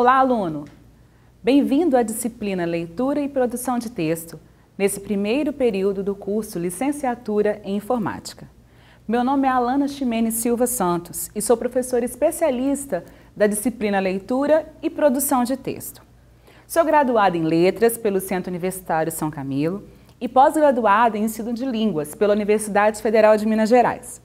Olá, aluno! Bem-vindo à disciplina Leitura e Produção de Texto, nesse primeiro período do curso Licenciatura em Informática. Meu nome é Alana Ximene Silva Santos e sou professora especialista da disciplina Leitura e Produção de Texto. Sou graduada em Letras pelo Centro Universitário São Camilo e pós-graduada em Ensino de Línguas pela Universidade Federal de Minas Gerais.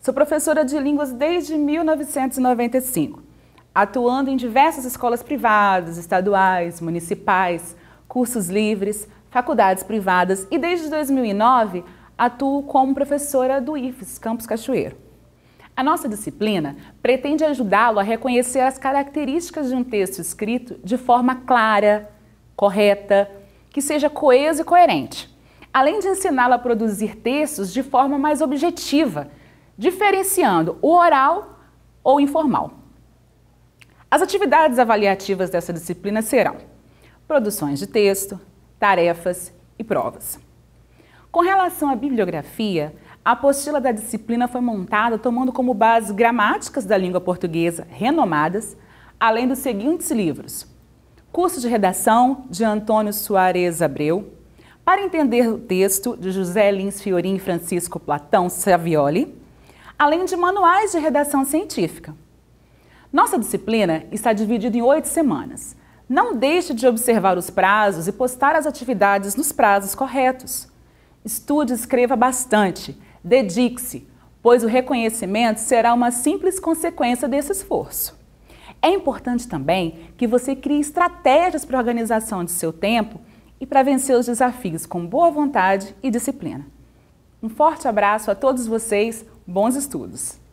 Sou professora de línguas desde 1995 atuando em diversas escolas privadas, estaduais, municipais, cursos livres, faculdades privadas e desde 2009 atuo como professora do IFES, Campus Cachoeiro. A nossa disciplina pretende ajudá-lo a reconhecer as características de um texto escrito de forma clara, correta, que seja coeso e coerente, além de ensiná-lo a produzir textos de forma mais objetiva, diferenciando o oral ou informal. As atividades avaliativas dessa disciplina serão produções de texto, tarefas e provas. Com relação à bibliografia, a apostila da disciplina foi montada tomando como base gramáticas da língua portuguesa renomadas, além dos seguintes livros: Curso de Redação, de Antônio Soares Abreu, Para Entender o Texto, de José Lins Fiorim e Francisco Platão Savioli, além de manuais de redação científica. Nossa disciplina está dividida em oito semanas. Não deixe de observar os prazos e postar as atividades nos prazos corretos. Estude e escreva bastante, dedique-se, pois o reconhecimento será uma simples consequência desse esforço. É importante também que você crie estratégias para a organização de seu tempo e para vencer os desafios com boa vontade e disciplina. Um forte abraço a todos vocês, bons estudos!